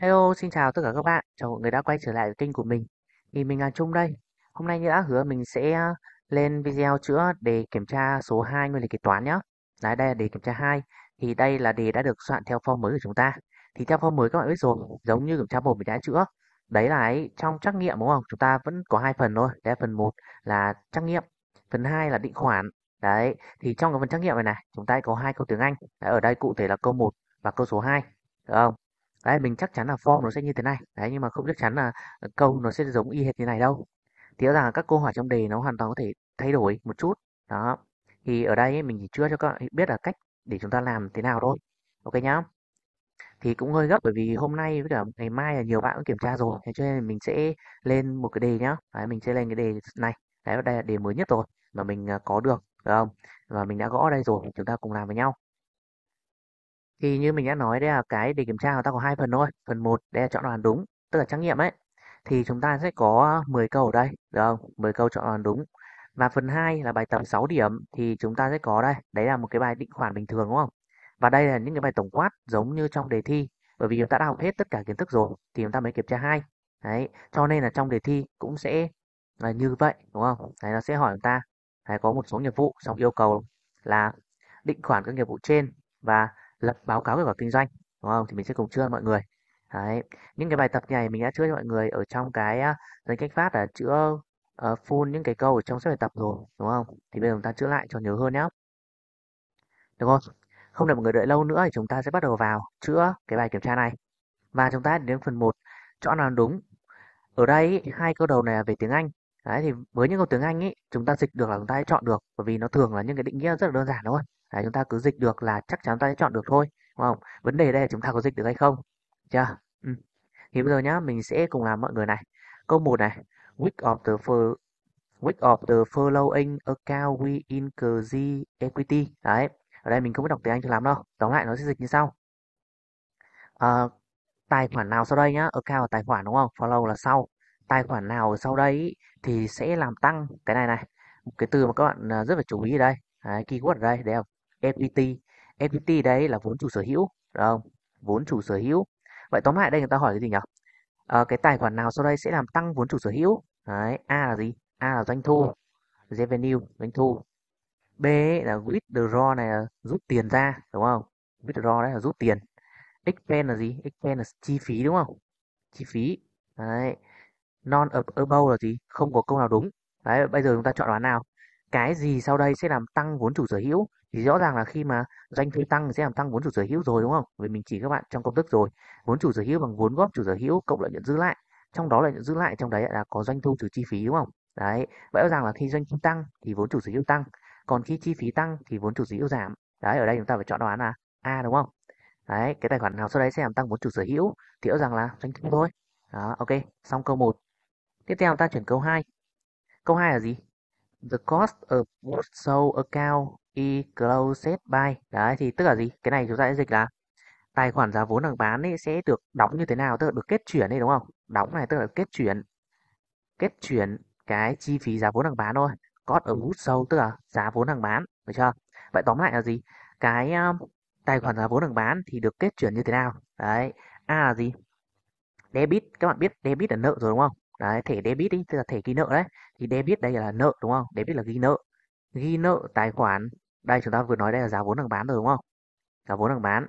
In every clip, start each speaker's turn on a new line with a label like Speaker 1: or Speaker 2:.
Speaker 1: Hello, xin chào tất cả các bạn. Chào mọi người đã quay trở lại kênh của mình. Thì mình là Trung đây. Hôm nay như đã hứa mình sẽ ờ, lên video chữa đề kiểm tra số 2 nguyên lý kế toán nhé. Đấy, đây là đề kiểm tra 2. Thì đây là đề đã được soạn theo form mới của chúng ta. Thì theo form mới các bạn biết rồi, giống như kiểm tra 1 mình đã chữa. Đấy là ấy, trong trắc nghiệm đúng không? Chúng ta vẫn có hai phần thôi. Đây là phần 1 là trắc nghiệm, phần 2 là định khoản. Đấy, thì trong cái phần trắc nghiệm này này, chúng ta có hai câu tiếng Anh. Đấy, ở đây cụ thể là câu 1 và câu số 2. Được không? đấy mình chắc chắn là form nó sẽ như thế này đấy nhưng mà không chắc chắn là câu nó sẽ giống y hệt như này đâu thì rõ ràng là các câu hỏi trong đề nó hoàn toàn có thể thay đổi một chút đó thì ở đây ấy, mình chỉ chưa cho các bạn biết là cách để chúng ta làm thế nào thôi ok nhá thì cũng hơi gấp bởi vì hôm nay với cả ngày mai là nhiều bạn cũng kiểm tra rồi thế cho nên mình sẽ lên một cái đề nhá đấy, mình sẽ lên cái đề này đấy đây là đề mới nhất rồi mà mình à, có được được không và mình đã gõ đây rồi chúng ta cùng làm với nhau thì như mình đã nói đây là cái để kiểm tra của ta có hai phần thôi phần một đây chọn đáp đúng tức là trắc nghiệm ấy thì chúng ta sẽ có 10 câu ở đây được không 10 câu chọn đáp đúng và phần 2 là bài tập 6 điểm thì chúng ta sẽ có đây đấy là một cái bài định khoản bình thường đúng không và đây là những cái bài tổng quát giống như trong đề thi bởi vì chúng ta đã học hết tất cả kiến thức rồi thì chúng ta mới kiểm tra hai đấy cho nên là trong đề thi cũng sẽ là như vậy đúng không đấy nó sẽ hỏi chúng ta đấy, có một số nghiệp vụ xong yêu cầu là định khoản các nghiệp vụ trên và lập báo cáo về quả kinh doanh đúng không thì mình sẽ cùng chữa mọi người Đấy. những cái bài tập này mình đã chữa cho mọi người ở trong cái danh à, cách phát là chữa uh, ờ, full những cái câu ở trong sách bài tập rồi đúng không thì bây giờ chúng ta chữa lại cho nhớ hơn nhé được không không để mọi người đợi lâu nữa thì chúng ta sẽ bắt đầu vào chữa cái bài kiểm tra này và chúng ta đến phần 1 chọn nào đúng ở đây hai câu đầu này là về tiếng Anh đấy thì với những câu tiếng Anh ấy chúng ta dịch được là chúng ta chọn được bởi vì nó thường là những cái định nghĩa rất là đơn giản đúng không Đấy, chúng ta cứ dịch được là chắc chắn ta sẽ chọn được thôi, đúng không? Vấn đề đây là chúng ta có dịch được hay không? Chưa? Ừ. Thì bây giờ nhá, mình sẽ cùng làm mọi người này. Câu 1 này, which of the first which of the following account we increase equity. Đấy. Ở đây mình không biết đọc tiếng Anh cho lắm đâu. Tóm lại nó sẽ dịch như sau. À, tài khoản nào sau đây nhá, account là tài khoản đúng không? Follow là sau. Tài khoản nào sau đây thì sẽ làm tăng cái này này. cái từ mà các bạn à, rất phải chú ý ở đây. Đấy, keyword ở đây, đấy equity equity e đấy là vốn chủ sở hữu được không vốn chủ sở hữu vậy tóm lại đây người ta hỏi cái gì nhỉ à, cái tài khoản nào sau đây sẽ làm tăng vốn chủ sở hữu đấy a là gì a là doanh thu revenue doanh thu b là withdraw này là rút tiền ra đúng không withdraw đấy là rút tiền expense là gì expense là chi phí đúng không chi phí đấy non above là gì không có câu nào đúng đấy bây giờ chúng ta chọn đoán nào cái gì sau đây sẽ làm tăng vốn chủ sở hữu thì rõ ràng là khi mà doanh thu tăng thì sẽ làm tăng vốn chủ sở hữu rồi đúng không vì mình chỉ các bạn trong công thức rồi vốn chủ sở hữu bằng vốn góp chủ sở hữu cộng lợi nhuận giữ lại trong đó lợi nhuận giữ lại trong đấy là có doanh thu trừ chi phí đúng không đấy rõ ràng là khi doanh thu tăng thì vốn chủ sở hữu tăng còn khi chi phí tăng thì vốn chủ sở hữu giảm đấy ở đây chúng ta phải chọn đáp án là a đúng không đấy cái tài khoản nào sau đấy sẽ làm tăng vốn chủ sở hữu thì rõ ràng là doanh thu thôi đó ok xong câu 1 tiếp theo ta chuyển câu 2 câu 2 là gì The cost of what show account is closed by. Đấy thì tức là gì? Cái này chúng ta sẽ dịch là tài khoản giá vốn hàng bán ấy sẽ được đóng như thế nào? Tức là được kết chuyển đấy đúng không? Đóng này tức là kết chuyển. Kết chuyển cái chi phí giá vốn hàng bán thôi. Cost of what show tức là giá vốn hàng bán. Được chưa? Vậy tóm lại là gì? Cái um, tài khoản giá vốn hàng bán thì được kết chuyển như thế nào? Đấy. A là gì? Debit. Các bạn biết debit là nợ rồi đúng không? đấy thẻ debit ý, tức là thẻ ghi nợ đấy thì debit đây là nợ đúng không debit là ghi nợ ghi nợ tài khoản đây chúng ta vừa nói đây là giá vốn hàng bán rồi đúng không giá vốn hàng bán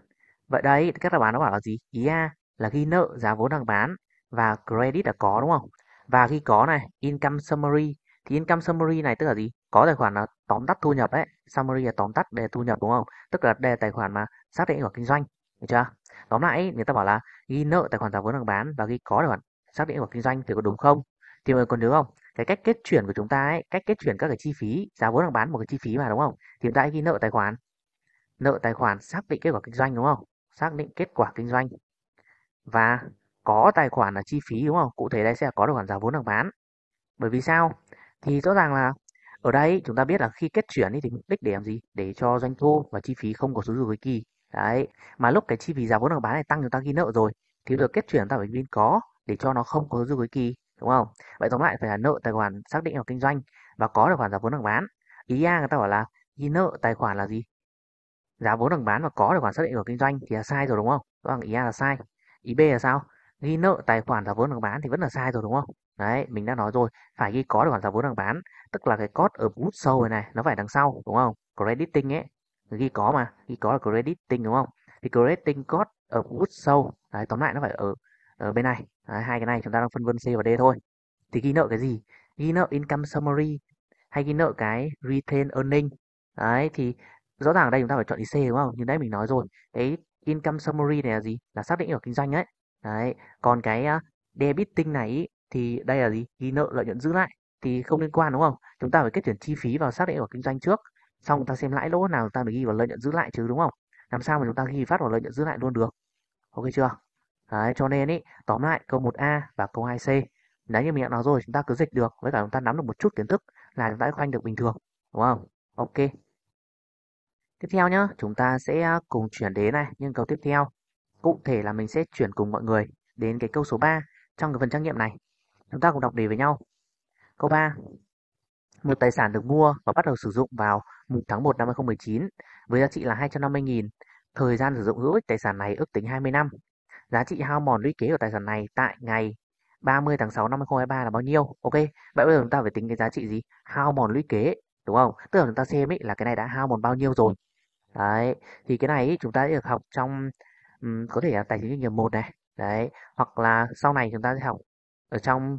Speaker 1: vậy đây các đáp án nó bảo là gì ý a là ghi nợ giá vốn hàng bán và credit là có đúng không và khi có này income summary thì income summary này tức là gì có tài khoản là tóm tắt thu nhập đấy summary là tóm tắt đề thu nhập đúng không tức là đề tài khoản mà xác định của kinh doanh được chưa tóm lại người ta bảo là ghi nợ tài khoản giá vốn hàng bán và ghi có tài khoản xác định kết quả kinh doanh thì có đúng không thì mọi người còn nhớ không cái cách kết chuyển của chúng ta ấy cách kết chuyển các cái chi phí giá vốn hàng bán một cái chi phí mà đúng không thì chúng ta ghi nợ tài khoản nợ tài khoản xác định kết quả kinh doanh đúng không xác định kết quả kinh doanh và có tài khoản là chi phí đúng không cụ thể đây sẽ là có tài khoản giá vốn hàng bán bởi vì sao thì rõ ràng là ở đây chúng ta biết là khi kết chuyển thì mục đích để làm gì để cho doanh thu và chi phí không có số dư cuối kỳ đấy mà lúc cái chi phí giá vốn hàng bán này tăng chúng ta ghi nợ rồi thì được kết chuyển ta phải ghi có để cho nó không có dư cuối kỳ đúng không vậy tóm lại phải là nợ tài khoản xác định hoặc kinh doanh và có được khoản giá vốn hàng bán ý a người ta bảo là ghi nợ tài khoản là gì giá vốn hàng bán và có được khoản xác định hoặc kinh doanh thì là sai rồi đúng không đó là ý a là sai ý b là sao ghi nợ tài khoản giá vốn hàng bán thì vẫn là sai rồi đúng không đấy mình đã nói rồi phải ghi có được khoản giá vốn hàng bán tức là cái code ở bút sâu này này nó phải đằng sau đúng không crediting ấy ghi có mà ghi có là crediting đúng không thì crediting code ở bút sâu đấy tóm lại nó phải ở ở bên này Đấy, hai cái này chúng ta đang phân vân C và D thôi. Thì ghi nợ cái gì? Ghi nợ income summary hay ghi nợ cái retain earning. Đấy thì rõ ràng ở đây chúng ta phải chọn ý C đúng không? Như nãy mình nói rồi, cái income summary này là gì? Là xác định ở kinh doanh ấy Đấy, còn cái ờ, debiting này ý, thì đây là gì? Ghi nợ lợi nhuận giữ lại thì không liên quan đúng không? Chúng ta phải kết chuyển chi phí vào xác định ở kinh doanh trước, xong chúng ta xem lãi lỗ nào chúng ta mới ghi vào lợi nhuận giữ lại chứ đúng không? Làm sao mà chúng ta ghi phát vào lợi nhuận giữ lại luôn được? Ok chưa? Đấy, cho nên ý, tóm lại câu 1A và câu 2C nếu như mình đã nói rồi chúng ta cứ dịch được với cả chúng ta nắm được một chút kiến thức là chúng ta sẽ khoanh được bình thường đúng không ok tiếp theo nhá chúng ta sẽ à, cùng chuyển đến này nhưng câu tiếp theo cụ thể là mình sẽ chuyển cùng mọi người đến cái câu số 3 trong cái phần trắc nghiệm này chúng ta cùng đọc đề với nhau câu 3 một tài sản được mua và bắt đầu sử dụng vào 1 tháng 1 năm 2019 với giá trị là 250.000 thời gian sử dụng hữu ích tài sản này ước tính 20 năm giá trị hao mòn lũy kế của tài sản này tại ngày 30 tháng 6 năm 2023 là bao nhiêu? Ok, vậy bây giờ chúng ta phải tính cái giá trị gì? Hao mòn lũy kế, đúng không? Tức là chúng ta xem ý là cái này đã hao mòn bao nhiêu rồi. Đấy, thì cái này ý, chúng ta sẽ được học trong um, có thể là tài chính doanh nghiệp 1 này. Đấy, hoặc là sau này chúng ta sẽ học ở trong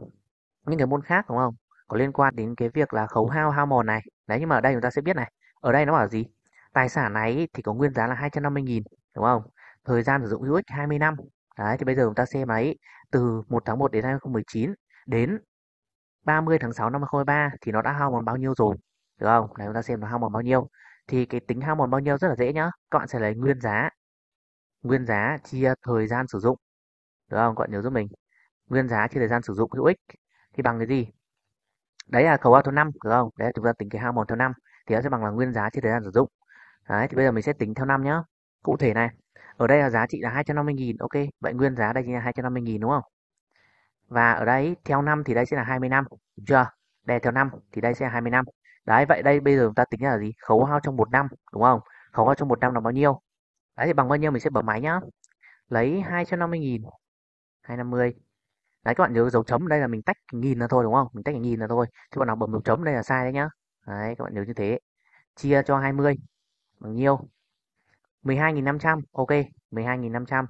Speaker 1: những cái môn khác đúng không? Có liên quan đến cái việc là khấu hao hao mòn này. Đấy nhưng mà ở đây chúng ta sẽ biết này. Ở đây nó bảo gì? Tài sản này thì có nguyên giá là 250.000 đúng không? Thời gian sử dụng hữu ích 20 năm Đấy, thì bây giờ chúng ta xem máy từ 1 tháng 1 đến 2019 đến 30 tháng 6 năm 2023 thì nó đã hao mòn bao nhiêu rồi. Được không? Này chúng ta xem nó hao mòn bao nhiêu. Thì cái tính hao mòn bao nhiêu rất là dễ nhá. Các bạn sẽ lấy nguyên giá. Nguyên giá chia thời gian sử dụng. Được không? Các bạn nhớ giúp mình. Nguyên giá chia thời gian sử dụng hữu ích thì bằng cái gì? Đấy là khẩu hao theo năm, được không? Đấy chúng ta tính cái hao mòn theo năm thì nó sẽ bằng là nguyên giá chia thời gian sử dụng. Đấy thì bây giờ mình sẽ tính theo năm nhá. Cụ thể này, ở đây là giá trị là 250.000, ok, vậy nguyên giá đây chính là 250.000 đúng không? Và ở đây theo năm thì đây sẽ là 20 năm, đúng chưa? Đây theo năm thì đây sẽ là 20 năm. Đấy, vậy đây bây giờ chúng ta tính là gì? Khấu hao trong một năm, đúng không? Khấu hao trong một năm là bao nhiêu? Đấy thì bằng bao nhiêu mình sẽ bấm máy nhá. Lấy 250.000, 250. Đấy các bạn nhớ dấu chấm đây là mình tách nghìn là thôi đúng không? Mình tách nghìn là thôi. Chứ bạn nào bấm dấu chấm đây là sai đấy nhá. Đấy các bạn nhớ như thế. Chia cho 20 bằng nhiêu? 12.500 ok 12.500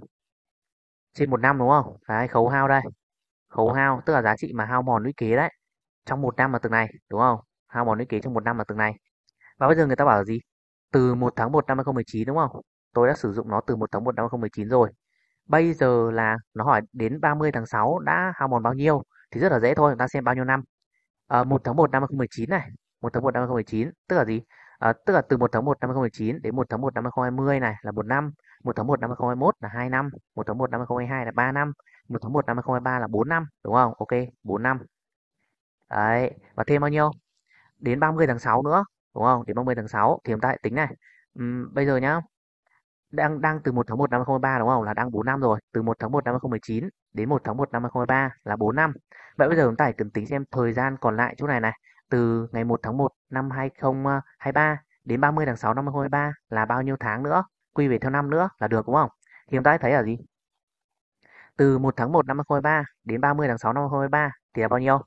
Speaker 1: trên một năm đúng không đấy khấu hao đây khấu hao tức là giá trị mà hao mòn lũy kế đấy trong một năm là từng này đúng không hao mòn lũy kế trong một năm là từng này và bây giờ người ta bảo là gì từ 1 tháng 1 năm 2019 đúng không tôi đã sử dụng nó từ 1 tháng 1 năm 2019 rồi bây giờ là nó hỏi đến 30 tháng 6 đã hao mòn bao nhiêu thì rất là dễ thôi chúng ta xem bao nhiêu năm à, ờ, 1 tháng 1 năm 2019 này 1 tháng 1 năm 2019 tức là gì à, tức là từ 1 tháng 1 năm 2019 đến 1 tháng 1 năm 2020 này là 1 năm, 1 tháng 1 năm 2021 là 2 năm, 1 tháng 1 năm 2022 là 3 năm, 1 tháng 1 năm 2023 là 4 năm, đúng không? Ok, 4 năm. Đấy, và thêm bao nhiêu? Đến 30 tháng 6 nữa, đúng không? Đến 30 tháng 6 thì chúng ta lại tính này. Uhm, bây giờ nhá, đang đang từ 1 tháng 1 năm 2023 đúng không? Là đang 4 năm rồi, từ 1 tháng 1 năm 2019 đến 1 tháng 1 năm 2023 là 4 năm. Vậy bây giờ chúng ta hãy cần tính xem thời gian còn lại chỗ này này từ ngày 1 tháng 1 năm 2023 ờ, đến 30 tháng 6 năm 2023 là bao nhiêu tháng nữa, quy về theo năm nữa là được đúng không? Thì chúng ta thấy là gì? Từ 1 tháng 1 năm 2023 đến 30 tháng 6 năm 2023 thì là bao nhiêu?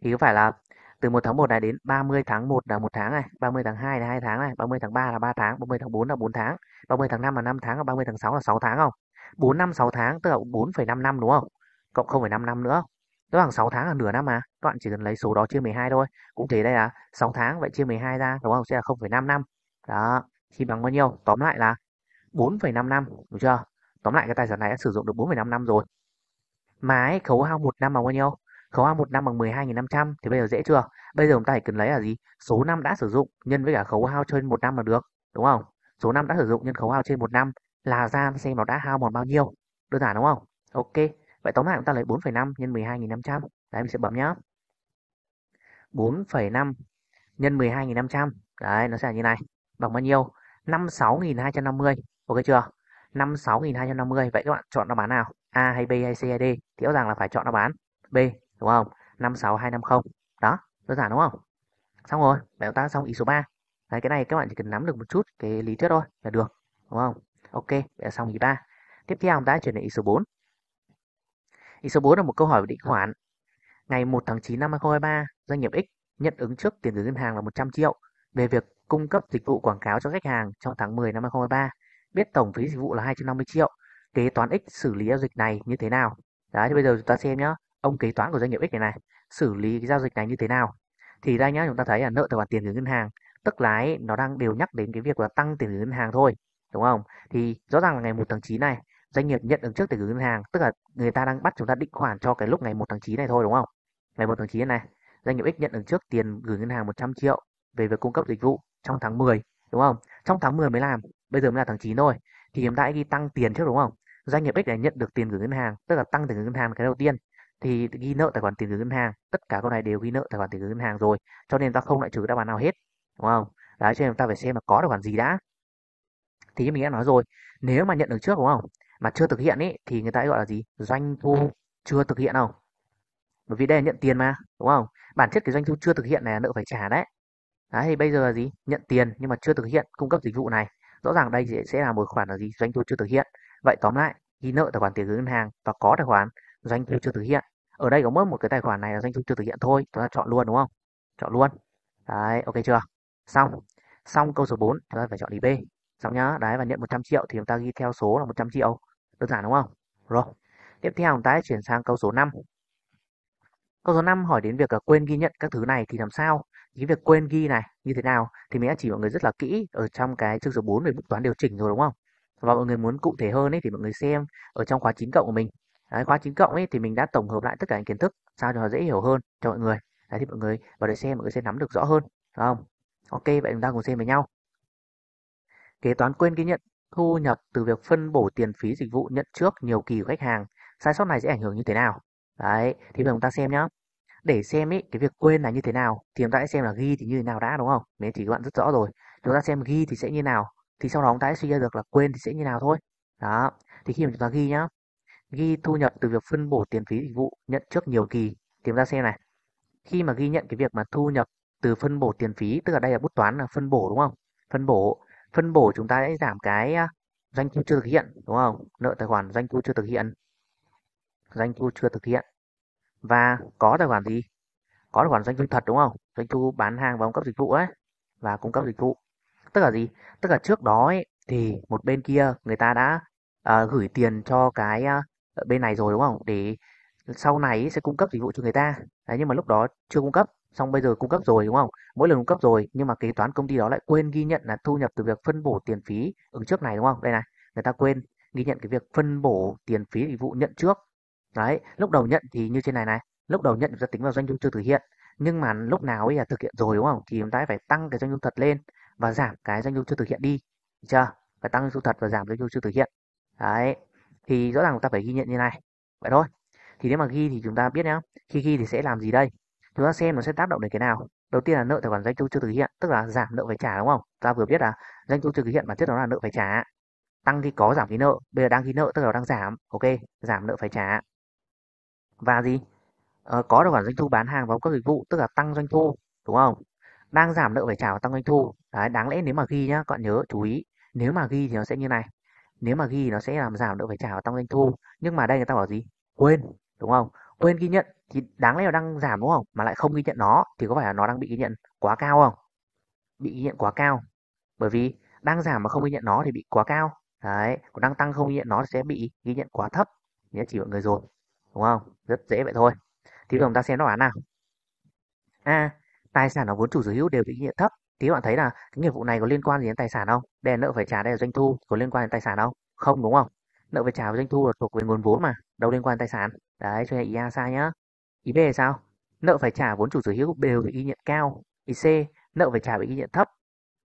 Speaker 1: Thì có phải là từ 1 tháng 1 này đến 30 tháng 1 là 1 tháng này, 30 tháng 2 là 2 tháng này, 30 tháng 3 là 3 tháng, 30 tháng 4 là 4 tháng, 30 tháng 5 là 5 tháng, 30 tháng 6 là 6 tháng không? 4 năm 6 tháng tức là 4,5 năm đúng không? Cộng 0,5 năm nữa tức là 6 tháng là nửa năm mà các bạn chỉ cần lấy số đó chia 12 thôi cũng thế đây là 6 tháng vậy chia 12 ra đúng không sẽ là 0,5 năm đó thì bằng bao nhiêu tóm lại là 4,5 năm đúng chưa tóm lại cái tài sản này đã sử dụng được 4,5 năm rồi mà ấy, khấu hao một năm bằng bao nhiêu khấu hao một năm bằng 12.500 thì bây giờ dễ chưa bây giờ chúng ta chỉ cần lấy là gì số năm đã sử dụng nhân với cả khấu hao trên một năm là được đúng không số năm đã sử dụng nhân khấu hao trên một năm là ra xem nó đã hao mòn bao nhiêu đơn giản đúng không ok Vậy tóm lại chúng ta lấy 4,5 nhân 12.500. Đấy mình sẽ bấm nhá. 4,5 nhân 12.500. Đấy nó sẽ là như này. Bằng bao nhiêu? 56.250. Ok chưa? 56.250. Vậy các bạn chọn đáp án nào? A hay B hay C hay D? Thì rõ ràng là phải chọn đáp án B đúng không? 56250. Đó, đơn giản đúng không? Xong rồi, vậy chúng ta xong ý số 3. Đấy, cái này các bạn chỉ cần nắm được một chút cái lý thuyết thôi là được, đúng không? Ok, vậy là xong ý 3. Tiếp theo chúng ta chuyển đến ý số 4. Ý số 4 là một câu hỏi về định dạ. khoản. Ngày 1 tháng 9 năm 2023, doanh nghiệp X nhận ứng trước tiền gửi ngân hàng là 100 triệu về việc cung cấp dịch vụ quảng cáo cho khách hàng trong tháng 10 năm 2023, biết tổng phí dịch vụ là 250 triệu. Kế toán X xử lý giao dịch này như thế nào? Đấy, thì bây giờ chúng ta xem nhé. Ông kế toán của doanh nghiệp X này này xử lý cái giao dịch này như thế nào? Thì đây nhá, chúng ta thấy là nợ tài khoản tiền gửi ngân hàng, tức là ấy, nó đang đều nhắc đến cái việc là tăng tiền gửi ngân hàng thôi, đúng không? Thì rõ ràng là ngày 1 tháng 9 này doanh nghiệp nhận được trước từ ngân hàng tức là người ta đang bắt chúng ta định khoản cho cái lúc ngày 1 tháng 9 này thôi đúng không ngày 1 tháng 9 này doanh nghiệp X nhận được trước tiền gửi ngân hàng 100 triệu về việc cung cấp dịch vụ trong tháng 10 đúng không trong tháng 10 mới làm bây giờ mới là tháng 9 thôi thì hiện tại ghi tăng tiền trước đúng không doanh nghiệp X này nhận được tiền gửi ngân hàng tức là tăng tiền gửi ngân hàng cái đầu tiên thì ghi nợ tài khoản tiền gửi ngân hàng tất cả câu này đều ghi nợ tài khoản tiền gửi ngân hàng rồi cho nên ta không lại trừ đáp án nào hết đúng không đấy cho nên ta phải xem là có tài khoản gì đã thì mình đã nói rồi nếu mà nhận được trước đúng không mà chưa thực hiện ấy thì người ta gọi là gì doanh thu chưa thực hiện không bởi vì đây là nhận tiền mà đúng không bản chất cái doanh thu chưa thực hiện này là nợ phải trả đấy đấy thì bây giờ là gì nhận tiền nhưng mà chưa thực hiện cung cấp dịch vụ này rõ ràng đây sẽ là một khoản là gì doanh thu chưa thực hiện vậy tóm lại ghi nợ tài khoản tiền gửi ngân hàng và có tài khoản doanh thu chưa thực hiện ở đây có mất một cái tài khoản này là doanh thu chưa thực hiện thôi chúng ta chọn luôn đúng không chọn luôn đấy ok chưa xong xong câu số 4 chúng ta phải chọn đi b xong nhá đấy và nhận 100 triệu thì chúng ta ghi theo số là 100 triệu Đơn giản đúng không? Rồi. Tiếp theo chúng ta sẽ chuyển sang câu số 5. Câu số 5 hỏi đến việc là quên ghi nhận các thứ này thì làm sao? Cái việc quên ghi này như thế nào thì mình đã chỉ mọi người rất là kỹ ở trong cái chương số 4 về bút toán điều chỉnh rồi đúng không? Và mọi người muốn cụ thể hơn ấy thì mọi người xem ở trong khóa 9 cộng của mình. Đấy, khóa 9 cộng ấy thì mình đã tổng hợp lại tất cả những kiến thức sao cho nó dễ hiểu hơn cho mọi người. Đấy thì mọi người vào để xem mọi người sẽ nắm được rõ hơn, đúng không? Ok vậy chúng ta cùng xem với nhau. Kế toán quên ghi nhận thu nhập từ việc phân bổ tiền phí dịch vụ nhận trước nhiều kỳ của khách hàng sai sót này sẽ ảnh hưởng như thế nào đấy thì bây giờ chúng ta xem nhá để xem ý, cái việc quên là như thế nào thì chúng ta sẽ xem là ghi thì như thế nào đã đúng không nên chỉ các bạn rất rõ rồi chúng ta xem ghi thì sẽ như nào thì sau đó chúng ta sẽ suy ra được là quên thì sẽ như nào thôi đó thì khi mà chúng ta ghi nhá ghi thu nhập từ việc phân bổ tiền phí dịch vụ nhận trước nhiều kỳ thì chúng ta xem này khi mà ghi nhận cái việc mà thu nhập từ phân bổ tiền phí tức là đây là bút toán là phân bổ đúng không phân bổ phân bổ chúng ta sẽ giảm cái à, doanh thu chưa thực hiện đúng không nợ tài khoản doanh thu chưa thực hiện doanh thu chưa thực hiện và có tài khoản gì có tài khoản doanh thu thật đúng không doanh thu bán hàng và cung cấp dịch vụ ấy và cung cấp dịch vụ tức là gì tức là trước đó ấy, thì một bên kia người ta đã uh, gửi tiền cho cái uh, bên này rồi đúng không để sau này sẽ cung cấp dịch vụ cho người ta đấy, nhưng mà lúc đó chưa cung cấp xong bây giờ cung cấp rồi đúng không mỗi lần cung cấp rồi nhưng mà kế toán công ty đó lại quên ghi nhận là thu nhập từ việc phân bổ tiền phí ứng trước này đúng không đây này người ta quên ghi nhận cái việc phân bổ tiền phí dịch vụ nhận trước đấy lúc đầu nhận thì như trên này này lúc đầu nhận chúng ta tính vào doanh thu chưa thực hiện nhưng mà lúc nào ấy là thực hiện rồi đúng không thì chúng ta phải tăng cái doanh thu thật lên và giảm cái doanh thu chưa thực hiện đi được chưa phải tăng doanh thu thật và giảm doanh thu chưa thực hiện đấy thì rõ ràng chúng ta phải ghi nhận như này vậy thôi thì nếu mà ghi thì chúng ta biết nhá khi ghi thì sẽ làm gì đây chúng ta xem nó sẽ tác động đến cái nào đầu tiên là nợ tài khoản doanh thu chưa thực hiện tức là giảm nợ phải trả đúng không ta vừa biết là doanh thu chưa thực hiện bản chất đó là nợ phải trả tăng thì có giảm thì nợ bây giờ đang ghi nợ tức là đang giảm ok giảm nợ phải trả và gì ờ, có tài khoản doanh thu bán hàng và các dịch vụ tức là tăng doanh thu đúng không đang giảm nợ phải trả và tăng doanh thu đấy đáng lẽ nếu mà ghi nhá các bạn nhớ chú ý nếu mà ghi thì nó sẽ như này nếu mà ghi nó sẽ làm giảm nợ phải trả và tăng doanh thu nhưng mà đây người ta bảo gì quên đúng không quên ghi nhận thì đáng lẽ là đang giảm đúng không mà lại không ghi nhận nó thì có phải là nó đang bị ghi nhận quá cao không bị ghi nhận quá cao bởi vì đang giảm mà không ghi nhận nó thì bị quá cao đấy còn đang tăng không ghi nhận nó thì sẽ bị ghi nhận quá thấp nhớ chỉ mọi người rồi đúng không rất dễ vậy thôi thì bây chúng ta xem đáp án nào a à, tài sản và vốn chủ sở hữu đều bị ghi nhận thấp thì các bạn thấy là cái nghiệp vụ này có liên quan gì đến tài sản không đây là nợ phải trả đây là doanh thu có liên quan đến tài sản không không đúng không nợ phải trả với doanh thu là thuộc về nguồn vốn mà đâu liên quan tài sản đấy cho nên ý a sai nhá ý b là sao nợ phải trả vốn chủ sở hữu đều bị ghi nhận cao ý c nợ phải trả bị ghi nhận thấp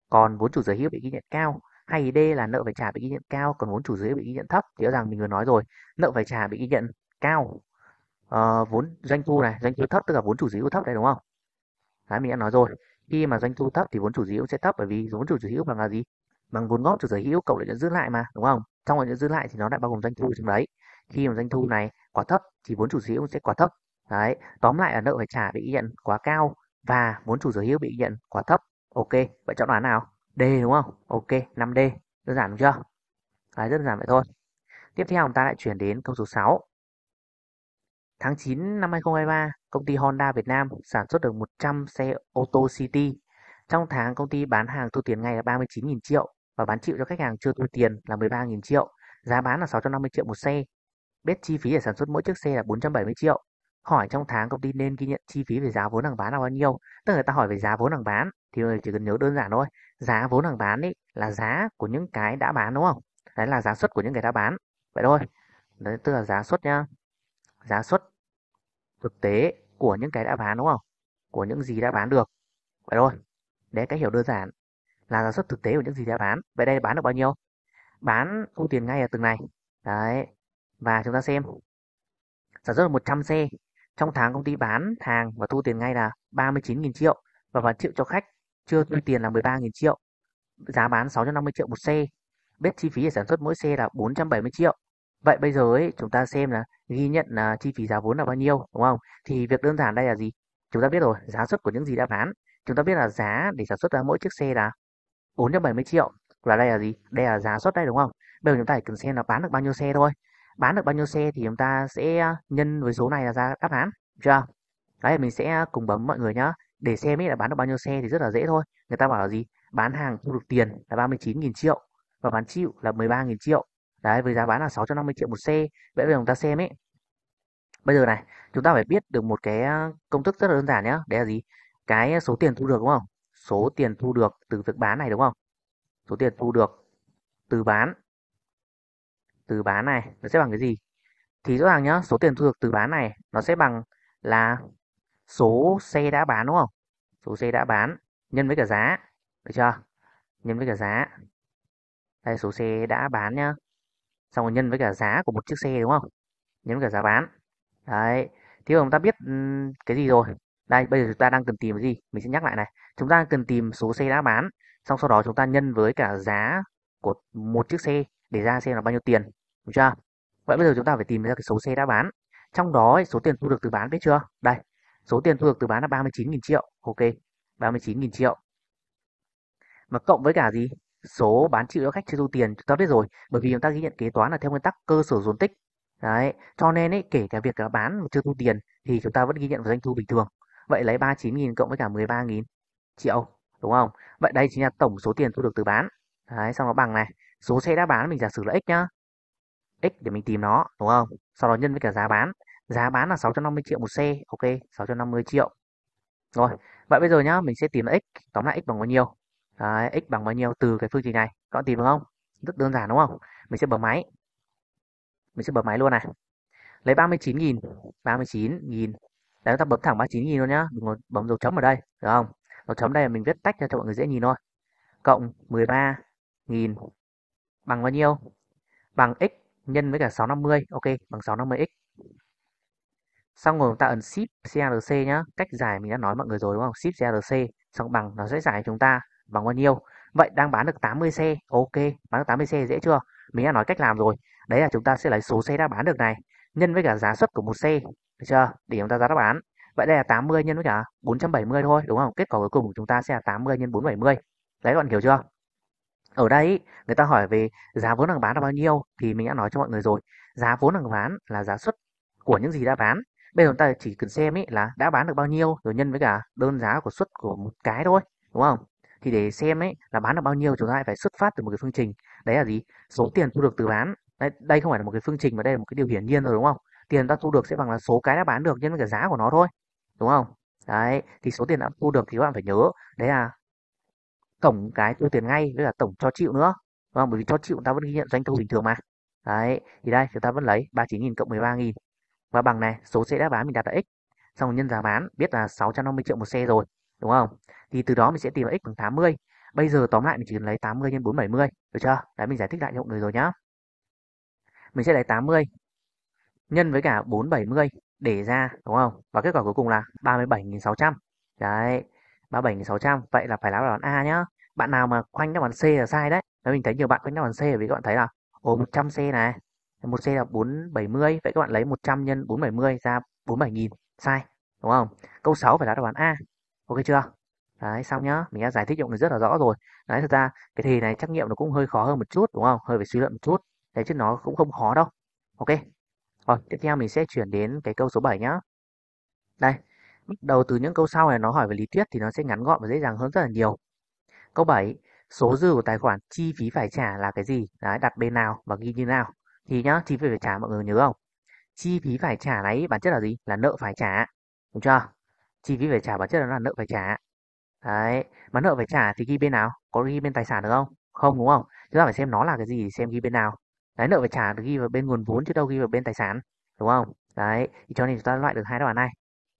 Speaker 1: còn vốn chủ sở hữu bị ghi nhận cao hay ý d là nợ phải trả bị ghi nhận cao còn vốn chủ sở hữu bị ghi nhận thấp thì rõ ràng mình vừa nói rồi nợ phải trả bị ghi nhận cao uh, vốn doanh thu này doanh thu thấp tức là vốn chủ sở hữu thấp đấy đúng không đấy mình đã nói rồi khi mà doanh thu thấp thì vốn chủ sở hữu sẽ thấp bởi vì vốn chủ sở hữu bằng là gì bằng vốn góp chủ sở hữu cậu lại giữ lại mà đúng không trong khoản nợ giữ lại thì nó lại bao gồm doanh thu dạ. trong đấy khi mà doanh thu dạ. này quá thấp thì vốn chủ sở hữu sẽ quá thấp đấy tóm lại là nợ phải trả bị nhận quá cao và vốn chủ sở hữu bị nhận quá thấp ok vậy chọn đoán nào d đúng không ok 5 d đơn giản đúng chưa đấy, rất đơn giản vậy thôi tiếp theo chúng ta lại chuyển đến câu số 6 tháng 9 năm 2023 công ty Honda Việt Nam sản xuất được 100 xe ô tô City trong tháng công ty bán hàng thu tiền ngày là 39.000 triệu và bán chịu cho khách hàng chưa thu tiền là 13.000 triệu, giá bán là 650 triệu một xe. Biết chi phí để sản xuất mỗi chiếc xe là 470 triệu. Hỏi trong tháng công ty nên ghi nhận chi phí về giá vốn hàng bán là bao nhiêu. Tức là người ta hỏi về giá vốn hàng bán thì chỉ cần nhớ đơn giản thôi. Giá vốn hàng bán ấy là giá của những cái đã bán đúng không? Đấy là giá xuất của những cái đã bán. Vậy thôi. Đấy tức là giá xuất nhá. Giá xuất thực tế của những cái đã bán đúng không? Của những gì đã bán được. Vậy thôi. Đấy cái hiểu đơn giản là giá suất thực tế của những gì đã bán vậy đây bán được bao nhiêu bán ưu tiền ngay ở từng này đấy và chúng ta xem sản xuất 100 xe trong tháng công ty bán hàng và thu tiền ngay là 39.000 triệu và hoàn triệu cho khách chưa thu tiền là 13.000 triệu giá bán 650 triệu một xe bếp chi phí để sản xuất mỗi xe là 470 triệu vậy bây giờ ấy chúng ta xem là ghi nhận là chi phí giá vốn là bao nhiêu đúng không thì việc đơn giản đây là gì chúng ta biết rồi giá suất của những gì đã bán chúng ta biết là giá để sản xuất ra mỗi chiếc xe là 470 triệu là đây là gì đây là giá xuất đây đúng không bây giờ chúng ta chỉ cần xem là bán được bao nhiêu xe thôi bán được bao nhiêu xe thì chúng ta sẽ à, nhân với số này là ra đáp án chưa đấy mình sẽ cùng bấm mọi người nhá để xem ấy là bán được bao nhiêu xe thì rất là dễ thôi người ta bảo là gì bán hàng thu được tiền là 39.000 triệu và bán chịu là 13.000 triệu đấy với giá bán là 650 triệu một xe vậy bây giờ chúng ta xem ấy bây giờ này chúng ta phải biết được một cái à, công thức rất là đơn giản nhá đấy là gì cái à, số tiền thu được đúng không số tiền thu được từ việc bán này đúng không? Số tiền thu được từ bán từ bán này nó sẽ bằng cái gì? Thì rõ ràng nhá, số tiền thu được từ bán này nó sẽ bằng là số xe đã bán đúng không? Số xe đã bán nhân với cả giá. Được chưa? Nhân với cả giá. Đây số xe đã bán nhá. Xong rồi nhân với cả giá của một chiếc xe đúng không? Nhân với cả giá bán. Đấy. Thế mà chúng ta biết cái gì rồi? Đây, bây giờ chúng ta đang cần tìm cái gì? Mình sẽ nhắc lại này chúng ta cần tìm số xe đã bán xong sau đó chúng ta nhân với cả giá của một chiếc xe để ra xem là bao nhiêu tiền được chưa vậy bây giờ chúng ta phải tìm ra cái số xe đã bán trong đó ấy, số tiền thu được từ bán biết chưa đây số tiền thu được từ bán là 39.000 triệu ok 39.000 triệu mà cộng với cả gì số bán chịu khách chưa thu tiền chúng ta biết rồi bởi vì chúng ta ghi nhận kế toán là theo nguyên tắc cơ sở dồn tích đấy cho nên ấy, kể cả việc là bán mà chưa thu tiền thì chúng ta vẫn ghi nhận vào doanh thu bình thường vậy lấy 39.000 cộng với cả 13.000 triệu đúng không vậy đây chính là tổng số tiền thu được từ bán đấy xong nó bằng này số xe đã bán mình giả sử là x nhá x để mình tìm nó đúng không sau đó nhân với cả giá bán giá bán là 650 triệu một xe ok 650 triệu rồi vậy bây giờ nhá mình sẽ tìm là x tóm lại x bằng bao nhiêu đấy, x bằng bao nhiêu từ cái phương trình này các bạn tìm được không rất đơn giản đúng không mình sẽ bấm máy mình sẽ bấm máy luôn này lấy 39.000 39.000 đấy chúng ta bấm thẳng 39.000 luôn nhá đừng bấm dấu chấm ở đây được không Dấu chấm đây là mình viết tách ra cho mọi người dễ nhìn thôi. Cộng 13.000 bằng bao nhiêu? Bằng x nhân với cả 650. Ok, bằng 650x. Xong rồi chúng ta ấn shift CRC nhá. Cách giải mình đã nói mọi người rồi đúng không? Shift CRC xong bằng nó sẽ giải cho chúng ta bằng bao nhiêu? Vậy đang bán được 80 xe. Ok, bán được 80 xe dễ chưa? Mình đã nói cách làm rồi. Đấy là chúng ta sẽ lấy số xe đã bán được này nhân với cả giá suất của một xe, được chưa? Để chúng ta ra đáp án. Vậy đây là 80 nhân với cả 470 thôi đúng không? Kết quả cuối cùng của chúng ta sẽ là 80 nhân 470. Đấy các bạn hiểu chưa? Ở đây người ta hỏi về giá vốn hàng bán là bao nhiêu thì mình đã nói cho mọi người rồi. Giá vốn hàng bán là giá suất của những gì đã bán. Bây giờ chúng ta chỉ cần xem ý là đã bán được bao nhiêu rồi nhân với cả đơn giá của suất của một cái thôi, đúng không? Thì để xem ấy là bán được bao nhiêu chúng ta phải xuất phát từ một cái phương trình. Đấy là gì? Số tiền thu được từ bán. đây đây không phải là một cái phương trình mà đây là một cái điều hiển nhiên rồi đúng không? Tiền ta thu được sẽ bằng là số cái đã bán được nhân với cả giá của nó thôi đúng không đấy thì số tiền đã thu được thì các bạn phải nhớ đấy là tổng cái thu tiền ngay với là tổng cho chịu nữa đúng không bởi vì cho chịu ta vẫn ghi nhận doanh thu bình thường mà đấy thì đây chúng ta vẫn lấy 39.000 cộng 13.000 và bằng này số xe đã bán mình đặt là x xong nhân giá bán biết là 650 triệu một xe rồi đúng không thì từ đó mình sẽ tìm là x bằng 80 bây giờ tóm lại mình chỉ cần lấy 80 nhân 470 được chưa đấy mình giải thích lại cho mọi người rồi nhá mình sẽ lấy 80 nhân với cả 470 để ra đúng không? Và kết quả cuối cùng là 37.600. Đấy, 37.600. Vậy là phải là đáp án A nhá. Bạn nào mà khoanh đáp án C là sai đấy. Đấy mình thấy nhiều bạn khoanh đáp án C vì các bạn thấy là ồ 100 C này, một C là 470, vậy các bạn lấy 100 nhân 470 ra 47.000, sai đúng không? Câu 6 phải là đáp án A. Ok chưa? Đấy, xong nhá, mình đã giải thích dụng này rất là rõ rồi. Đấy, thật ra cái thì này trắc nghiệm nó cũng hơi khó hơn một chút đúng không? Hơi phải suy luận một chút. Đấy chứ nó cũng không khó đâu. Ok. Rồi, ờ, tiếp theo mình sẽ chuyển đến cái câu số 7 nhá. Đây, bắt đầu từ những câu sau này nó hỏi về lý thuyết thì nó sẽ ngắn gọn và dễ dàng hơn rất là nhiều. Câu 7, số dư của tài khoản chi phí phải trả là cái gì? Đấy, đặt bên nào và ghi như nào? Thì nhá, chi phí phải trả mọi người nhớ không? Chi phí phải trả này bản chất là gì? Là nợ phải trả. Đúng chưa? Chi phí phải trả bản chất là nợ phải trả. Đấy, mà nợ phải trả thì ghi bên nào? Có ghi bên tài sản được không? Không đúng không? Chúng ta phải xem nó là cái gì xem ghi bên nào. Đấy, nợ phải trả được ghi vào bên nguồn vốn chứ đâu ghi vào bên tài sản, đúng không? Đấy, thì cho nên chúng ta loại được hai đáp án này.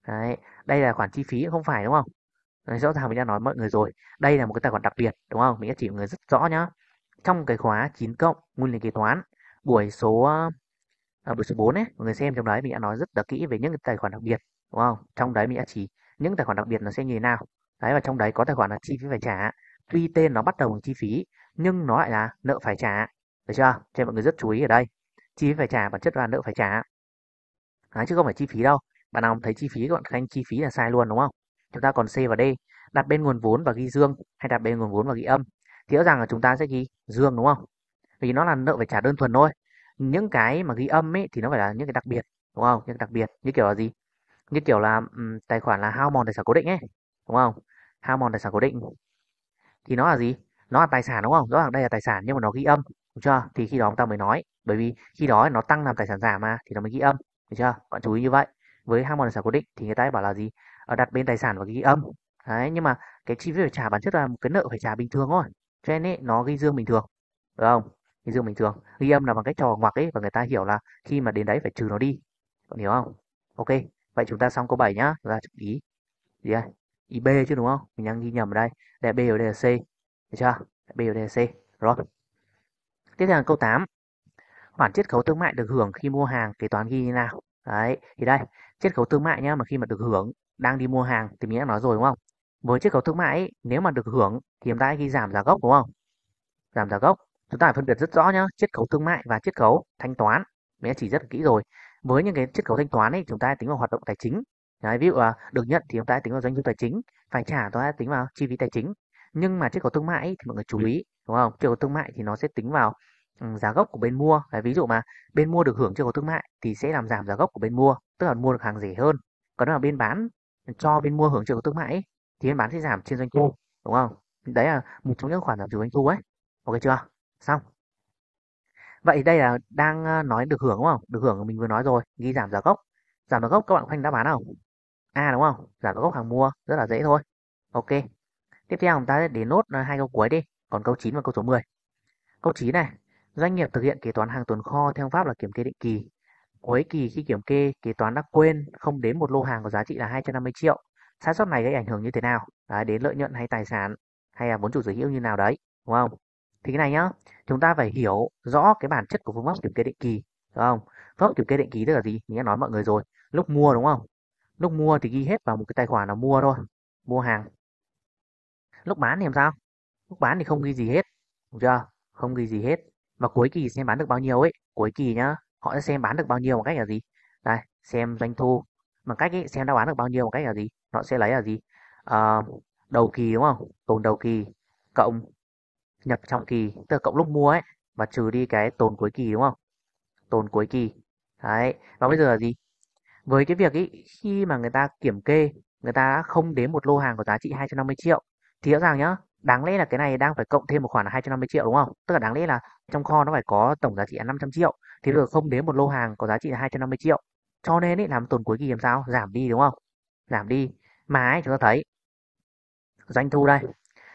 Speaker 1: Đấy, đây là khoản chi phí không phải đúng không? Đấy, rõ ràng mình đã nói mọi người rồi. Đây là một cái tài khoản đặc biệt, đúng không? Mình đã chỉ mọi người rất rõ nhá. Trong cái khóa 9 cộng nguyên lý kế toán, buổi số à, buổi số 4 ấy, mọi người xem trong đấy mình đã nói rất là kỹ về những cái tài khoản đặc biệt, đúng không? Trong đấy mình đã chỉ những tài khoản đặc biệt nó sẽ như thế nào. Đấy và trong đấy có tài khoản là chi phí phải trả. Tuy tên nó bắt đầu bằng chi phí nhưng nó lại là nợ phải trả được chưa? Cho mọi người rất chú ý ở đây. Chi phí phải trả bản chất là nợ phải trả. Đấy, chứ không phải chi phí đâu. Bạn nào thấy chi phí các bạn khanh chi phí là sai luôn đúng không? Chúng ta còn C và D. Đặt bên nguồn vốn và ghi dương hay đặt bên nguồn vốn và ghi âm. Thì rõ ràng là chúng ta sẽ ghi dương đúng không? Vì nó là nợ phải trả đơn thuần thôi. Những cái mà ghi âm ấy thì nó phải là những cái đặc biệt đúng không? Những đặc biệt như kiểu là gì? Như kiểu là um, tài khoản là hao mòn tài sản cố định ấy đúng không? Hao mòn tài sản cố định thì nó là gì? Nó là tài sản đúng không? Rõ ràng đây là tài sản nhưng mà nó ghi âm được chưa? Thì khi đó chúng ta mới nói bởi vì khi đó nó tăng làm tài sản giảm mà thì nó mới ghi âm. Được chưa? Bạn chú ý như vậy. Với hàng mòn tài sản cố định thì người ta bảo là gì? Ở ờ, đặt bên tài sản và ghi âm. Đấy, nhưng mà cái chi phí phải trả bản chất là một cái nợ phải trả bình thường thôi. Cho nên ấy, nó ghi dương bình thường. Được không? Ghi dương bình thường. Ghi âm là bằng cách trò ngoặc ấy và người ta hiểu là khi mà đến đấy phải trừ nó đi. Bạn hiểu không? Ok. Vậy chúng ta xong câu 7 nhá. Ra chú ý. Gì đây? Ý B chứ đúng không? Mình đang ghi nhầm ở đây. Đây B ở đây là C. Được chưa? B ở đây là C. Rồi. Tiếp theo là câu 8. Khoản chiết khấu thương mại được hưởng khi mua hàng kế toán ghi như nào? Đấy, thì đây, chiết khấu thương mại nhá mà khi mà được hưởng đang đi mua hàng thì mình đã nói rồi đúng không? Với chiết khấu thương mại ấy, nếu mà được hưởng thì chúng ta ghi giảm giá gốc đúng không? Giảm giá gốc. Chúng ta phải phân biệt rất rõ nhá, chiết khấu thương mại và chiết khấu thanh toán. Mình đã chỉ rất kỹ rồi. Với những cái chiết khấu thanh toán ấy chúng ta tính vào hoạt động tài chính Đấy, ví dụ là được nhận thì chúng ta tính vào doanh thu tài chính, phải trả chúng ta tính vào chi phí tài chính, nhưng mà chiết khấu thương mại thì mọi người chú ý đúng không chiết khấu thương mại thì nó sẽ tính vào ừ, giá gốc của bên mua là ví dụ mà bên mua được hưởng chiết khấu thương mại thì sẽ làm giảm giá gốc của bên mua tức là mua được hàng rẻ hơn còn nếu mà bên bán cho bên mua hưởng chiết khấu thương mại thì bên bán sẽ giảm trên doanh thu đúng không đấy là một trong những khoản giảm trừ doanh thu ấy ok chưa xong vậy đây là đang ờ, nói được hưởng đúng không được hưởng mình vừa nói rồi ghi giảm giá gốc giảm giá gốc các bạn khoanh đã bán không a à, đúng không giảm giá gốc hàng mua rất là dễ thôi ok Tiếp theo chúng ta để nốt ờ, hai câu cuối đi, còn câu 9 và câu số 10. Câu 9 này, doanh nghiệp thực hiện kế toán hàng tồn kho theo pháp là kiểm kê định kỳ. Cuối kỳ khi kiểm kê, kế toán đã quên không đến một lô hàng có giá trị là 250 triệu. Sai sót này gây ảnh hưởng như thế nào? Đấy, đến lợi nhuận hay tài sản hay là vốn chủ sở hữu như nào đấy, đúng không? Thì cái này nhá, chúng ta phải hiểu rõ cái bản chất của phương pháp kiểm kê định kỳ, đúng không? Phương pháp kiểm kê định kỳ tức là gì? Mình đã nói mọi người rồi, lúc mua đúng không? Lúc mua thì ghi hết vào một cái tài khoản là mua thôi, mua hàng Lúc bán thì làm sao? Lúc bán thì không ghi gì hết, đúng chưa? Không ghi gì hết. Và cuối kỳ xem bán được bao nhiêu ấy, cuối kỳ nhá, họ sẽ xem bán được bao nhiêu bằng cách là gì? Đây, xem doanh thu bằng cách ấy, xem đã bán được bao nhiêu bằng cách là gì? Họ sẽ lấy là gì? À, đầu kỳ đúng không? Tồn đầu kỳ cộng nhập trong kỳ, tức là cộng lúc mua ấy và trừ đi cái tồn cuối kỳ đúng không? Tồn cuối kỳ. Đấy, và bây giờ là gì? Với cái việc ấy khi mà người ta kiểm kê, người ta đã không đến một lô hàng có giá trị 250 triệu thì rõ ràng nhá đáng lẽ là cái này đang phải cộng thêm một khoản là 250 triệu đúng không tức là đáng lẽ là trong kho nó phải có tổng giá trị là 500 triệu thì bây giờ không đến một lô hàng có giá trị là 250 triệu cho nên ấy, làm tuần cuối kỳ làm sao giảm đi đúng không giảm đi mà ấy, chúng ta thấy doanh thu đây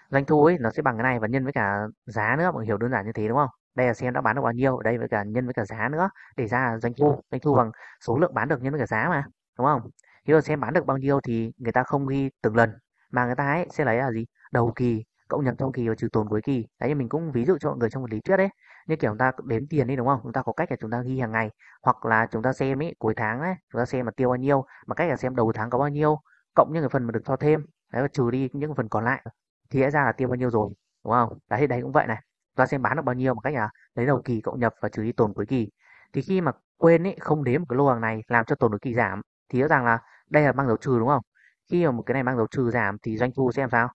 Speaker 1: doanh thu ấy nó sẽ bằng cái này và nhân với cả giá nữa mọi hiểu đơn giản như thế đúng không đây là xem đã bán được bao nhiêu đây với cả nhân với cả giá nữa để ra doanh thu doanh thu bằng số lượng bán được nhân với cả giá mà đúng không thì rồi xem bán được bao nhiêu thì người ta không ghi từng lần mà người ta ấy sẽ lấy là gì đầu kỳ cộng nhập trong kỳ và trừ tồn cuối kỳ đấy mình cũng ví dụ cho mọi người trong một lý thuyết đấy như kiểu chúng ta đếm tiền đi đúng không chúng ta có cách là chúng ta ghi hàng ngày hoặc là chúng ta xem ấy cuối tháng ấy chúng ta xem mà tiêu bao nhiêu mà cách là xem đầu tháng có bao nhiêu cộng những cái phần mà được cho thêm đấy và trừ đi những phần còn lại thì sẽ ra là tiêu bao nhiêu rồi đúng không đấy đấy cũng vậy này chúng ta xem bán được bao nhiêu mà cách là lấy đầu kỳ cộng nhập và trừ đi tồn cuối kỳ thì khi mà quên ấy không đếm cái lô hàng này làm cho tồn cuối kỳ giảm thì rõ ràng là đây là mang dấu trừ đúng không khi mà một cái này mang dấu trừ giảm thì doanh thu sẽ làm sao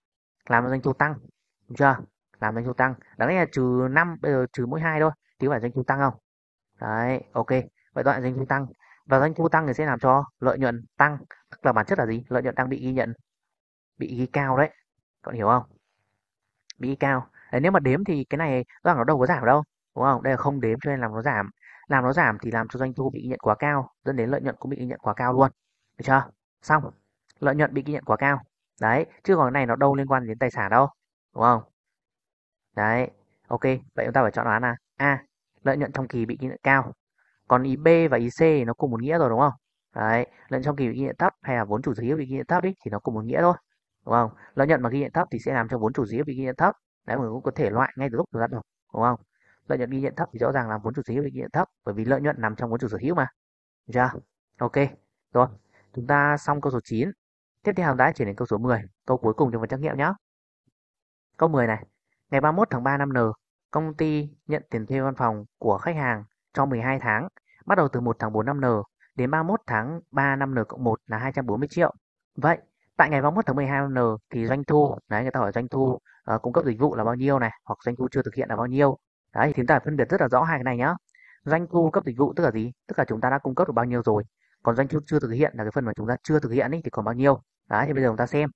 Speaker 1: làm doanh thu tăng đúng chưa làm doanh thu tăng đáng lẽ là trừ 5 bây giờ trừ mỗi hai thôi thì phải doanh thu tăng không đấy ok vậy đoạn doanh thu tăng và doanh thu tăng thì sẽ làm cho lợi nhuận tăng tức là bản chất là gì lợi nhuận đang bị ghi nhận bị ghi cao đấy Cậu hiểu không bị ghi cao đấy, nếu mà đếm thì cái này rằng nó đâu có giảm đâu đúng không đây là không đếm cho nên làm nó giảm làm nó giảm thì làm cho doanh thu bị ghi nhận quá cao dẫn đến lợi nhuận cũng bị ghi nhận quá cao luôn được chưa xong lợi nhuận bị ghi nhận quá cao đấy chứ còn cái này nó đâu liên quan đến tài sản đâu đúng không đấy ok vậy chúng ta phải chọn đoán là a lợi nhuận trong kỳ bị ghi nhận cao còn ý b và ý c nó cùng một nghĩa rồi đúng không đấy lợi nhuận trong kỳ bị ghi nhận thấp hay là vốn chủ sở hữu bị ghi nhận thấp ý, thì nó cùng một nghĩa thôi đúng không lợi nhuận mà ghi nhận thấp thì sẽ làm cho vốn chủ sở hữu bị ghi nhận thấp đấy mọi người cũng có thể loại ngay từ lúc chúng ta đọc đúng không lợi nhuận ghi nhận thấp thì rõ ràng là vốn chủ sở hữu bị ghi nhận thấp bởi vì lợi nhuận nằm trong vốn chủ sở hữu mà được chưa ok rồi chúng ta xong câu số 9 Tiếp theo Hằng đã chuyển đến câu số 10, câu cuối cùng trong phần trắc nghiệm nhé. Câu 10 này, ngày 31 tháng 3 năm N, công ty nhận tiền thuê văn phòng của khách hàng cho 12 tháng, bắt đầu từ 1 tháng 4 năm N đến 31 tháng 3 năm N cộng 1 là 240 triệu. Vậy, tại ngày 31 tháng 12 năm N thì doanh thu, đấy người ta hỏi doanh thu uh, cung cấp dịch vụ là bao nhiêu này, hoặc doanh thu chưa thực hiện là bao nhiêu. Đấy, thì chúng ta phân biệt rất là rõ hai cái này nhá. Doanh thu cấp dịch vụ tức là gì? Tức là chúng ta đã cung cấp được bao nhiêu rồi. Còn doanh thu chưa thực hiện là cái phần mà chúng ta chưa thực hiện ý, thì còn bao nhiêu. Đấy, thì bây giờ chúng ta xem.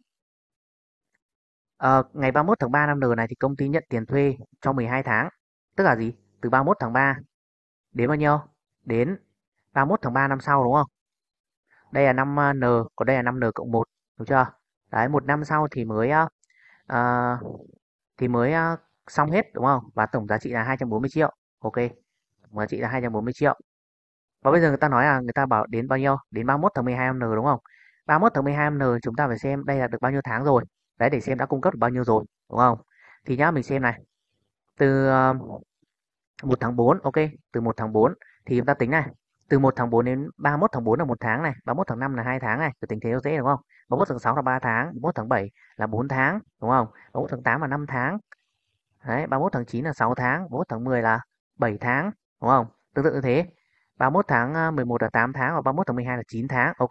Speaker 1: À, ngày 31 tháng 3 năm N này thì công ty nhận tiền thuê cho 12 tháng. Tức là gì? Từ 31 tháng 3 đến bao nhiêu? Đến 31 tháng 3 năm sau đúng không? Đây là năm ờ, N, còn đây là năm N cộng 1. Đúng chưa? Đấy, một năm sau thì mới uh, thì mới uh, xong hết đúng không? Và tổng giá trị là 240 triệu. Ok. Tổng giá trị là 240 triệu. Và bây giờ người ta nói là người ta bảo đến bao nhiêu? Đến 31 tháng 12 năm N đúng không? 31 tháng 12N chúng ta phải xem đây là được bao nhiêu tháng rồi. Đấy để xem đã cung cấp được bao nhiêu rồi, đúng không? Thì nhá, mình xem này. Từ 1 ờ, tháng 4, ok, từ 1 tháng 4 thì chúng ta tính này. Từ 1 tháng 4 đến 31 tháng 4 là 1 tháng này, 31 tháng 5 là 2 tháng này, cứ tính thế dễ đúng không? 31 tháng 6 là 3 tháng, 31 tháng 7 là 4 tháng, đúng không? 31 tháng 8 là 5 tháng. Đấy, 31 tháng 9 là 6 tháng, 31 tháng 10 là 7 tháng, đúng không? Tương tự như thế. 31 tháng 11 à, là 8 tháng và 31 tháng 12 là 9 tháng ok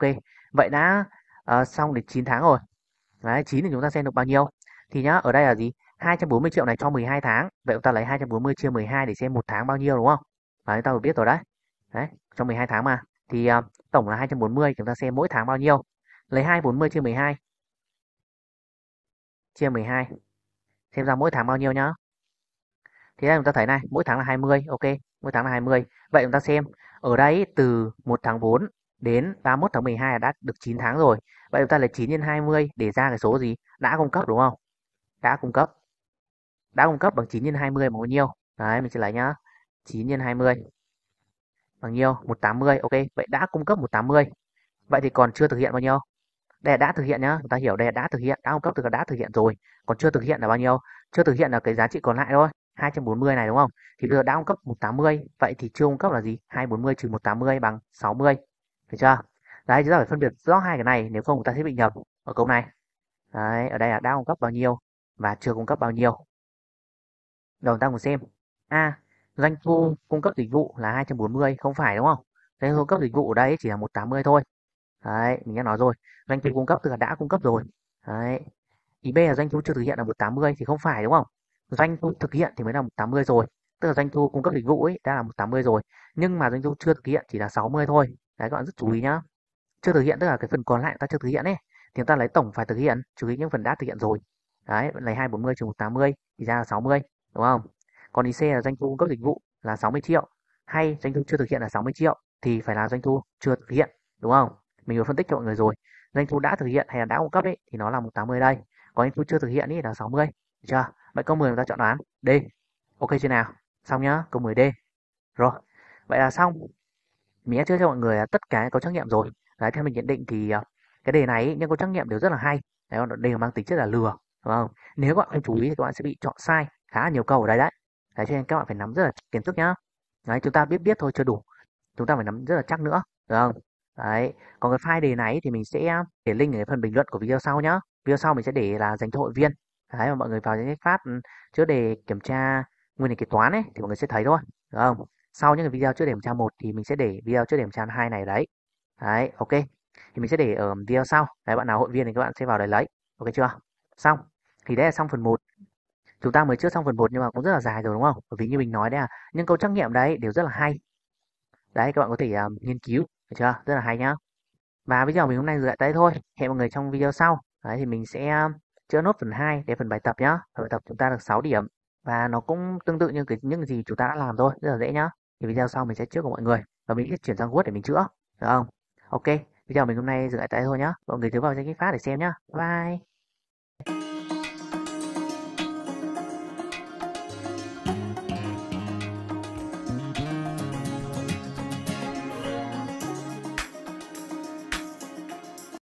Speaker 1: vậy đã uh, xong đến 9 tháng rồi đấy 9 thì chúng ta xem được bao nhiêu thì nhá ở đây là gì 240 triệu này cho 12 tháng vậy chúng ta lấy 240 chia 12 để xem một tháng bao nhiêu đúng không đấy ta vừa biết rồi đấy đấy cho 12 tháng mà thì uh, tổng là 240 chúng ta xem mỗi tháng bao nhiêu lấy 240 chia 12 chia 12 xem ra mỗi tháng bao nhiêu nhá thì đây chúng ta thấy này mỗi tháng là 20 ok mỗi tháng là 20. Vậy chúng ta xem ở đây từ 1 tháng 4 đến 31 tháng 12 đã được 9 tháng rồi. Vậy chúng ta lấy 9 x 20 để ra cái số gì? Đã cung cấp đúng không? Đã cung cấp. Đã cung cấp bằng 9 x 20 bằng bao nhiêu? Đấy, mình sẽ lấy nhá. 9 x 20 bằng nhiêu? 180. Ok, vậy đã cung cấp 180. Vậy thì còn chưa thực hiện bao nhiêu? Đây là đã thực hiện nhá, chúng ta hiểu đây là đã thực hiện, đã cung cấp từ đã thực hiện rồi, còn chưa thực hiện là bao nhiêu? Chưa thực hiện là cái giá trị còn lại thôi. 240 này đúng không? Thì bây giờ đã cung cấp 180, vậy thì chưa cung cấp là gì? 240 trừ 180 bằng 60. Được chưa? Đấy, chúng ta phải phân biệt rõ hai cái này nếu không chúng ta sẽ bị nhập ở câu này. Đấy, ở đây là đã cung cấp bao nhiêu và chưa cung cấp bao nhiêu. Đầu chúng ta cùng xem. A, à, doanh thu cung cấp dịch vụ là 240 không phải đúng không? Doanh thu cung cấp dịch vụ ở đây chỉ là 180 thôi. Đấy, mình đã nói rồi. Doanh thu cung cấp tức là đã cung cấp rồi. Đấy. Ý B là doanh thu chưa thực hiện là 180 thì không phải đúng không? doanh thu thực hiện thì mới là 180 rồi tức là doanh thu cung cấp dịch vụ ấy đã là 180 rồi nhưng mà doanh thu chưa thực hiện chỉ là 60 thôi đấy các bạn rất chú ý nhá chưa thực hiện tức là cái phần còn lại ta chưa thực hiện ấy thì ta lấy tổng phải thực hiện chú ý những phần đã thực hiện rồi đấy lấy 240 trừ 180 thì ra là 60 đúng không còn IC là doanh thu cung cấp dịch vụ là 60 triệu hay doanh thu chưa thực hiện là 60 triệu thì phải là doanh thu chưa thực hiện đúng không mình vừa phân tích cho mọi người rồi doanh thu đã thực hiện hay là đã cung cấp ấy thì nó là 180 đây còn doanh thu chưa thực hiện ấy là 60 được chưa Vậy câu 10 chúng ta chọn đoán D. Ok chưa nào? Xong nhá, câu 10D. Rồi, vậy là xong. Mình đã chữa cho mọi người à, tất cả câu trắc nghiệm rồi. Đấy, theo mình nhận định thì à, cái đề này những câu trắc nghiệm đều rất là hay. Đấy, đều mang tính chất là lừa, đúng không? Nếu các bạn không chú ý thì các bạn sẽ bị chọn sai khá là nhiều câu ở đây đấy. Đấy, cho nên các bạn phải nắm rất là kiến thức nhá. Đấy, chúng ta biết biết thôi chưa đủ. Chúng ta phải nắm rất là chắc nữa, được không? Đấy, còn cái file đề này thì mình sẽ à, để link ở phần bình luận của video sau nhá. Video sau mình sẽ để là dành cho hội viên cái mà mọi người vào những cái phát ừ, chữa đề kiểm tra nguyên lý kế toán ấy thì mọi người sẽ thấy thôi đúng không sau những cái video chữa đề kiểm tra một thì mình sẽ để video chữa đề kiểm tra hai này đấy đấy ok thì mình sẽ để ở video sau đấy bạn nào hội viên thì các bạn sẽ vào đấy lấy ok chưa xong thì đấy là xong phần 1 chúng ta mới chưa xong phần 1 nhưng mà cũng rất là dài rồi đúng không bởi vì như mình nói đấy là những câu trắc nghiệm đấy đều rất là hay đấy các bạn có thể um, nghiên cứu được chưa rất là hay nhá và bây giờ mình hôm nay dừng lại đây thôi hẹn mọi người trong video sau đấy thì mình sẽ chữa nốt phần 2 để phần bài tập nhá. Phần bài tập chúng ta được 6 điểm và nó cũng tương tự như cái những gì chúng ta đã làm thôi, rất là dễ nhá. Thì video sau mình sẽ chữa của mọi người và mình sẽ chuyển sang Word để mình chữa, được không? Ok, video mình hôm nay dừng lại tại đây thôi nhá. Mọi người thứ vào danh sách phát để xem nhá. Bye.